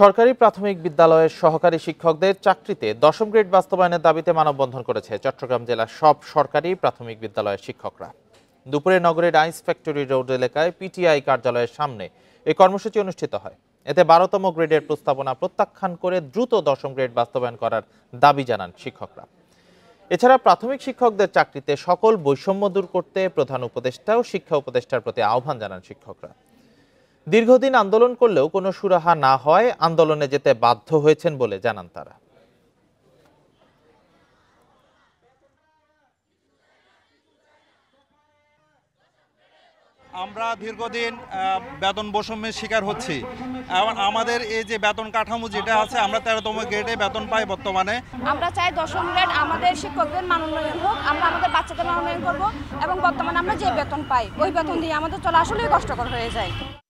সরকারি প্রাথমিক বিদ্যালয়ের সহকারী শিক্ষকদের চাকরিতে দশম গ্রেড বাস্তবায়নের দাবিতে মানববন্ধন করেছে চট্টগ্রাম জেলার সব সরকারি প্রাথমিক বিদ্যালয়ের শিক্ষকরা দুপুরে নগরের আইস ফ্যাক্টরি রোড এলাকায় পিটিআই কার্যালয়ের সামনে এই কর্মসূচি অনুষ্ঠিত হয় এতে বারোতম গ্রেডের প্রস্তাবনা প্রত্যাখ্যান করে দ্রুত দশম গ্রেড বাস্তবায়ন করার দাবি জানান শিক্ষকরা এছাড়া প্রাথমিক শিক্ষকদের চাকরিতে সকল বৈষম্য দূর করতে প্রধান উপদেষ্টা ও শিক্ষা উপদেষ্টার প্রতি আহ্বান জানান শিক্ষকরা দীর্ঘদিন আন্দোলন করলেও কোনো সুরাহা না হয় আন্দোলনে যেতে বাধ্য হয়েছেন বলে জানান তারা আমরা দীর্ঘদিন বেতন বৈষম্যের শিকার হচ্ছি এবং আমাদের এই যে বেতন কাঠামো যেটা আছে আমরা তেরোতম গ্রেডে বেতন পাই বর্তমানে আমরা চাই দশম গ্রেড আমাদের শিক্ষকদের মানোন্নয়ন হোক আমরা আমাদের বাচ্চাদের মানোন্নয়ন করব এবং বর্তমানে আমরা যে বেতন পাই ওই বেতন দিয়ে আমাদের চলা আসলেই কষ্টকর হয়ে যায়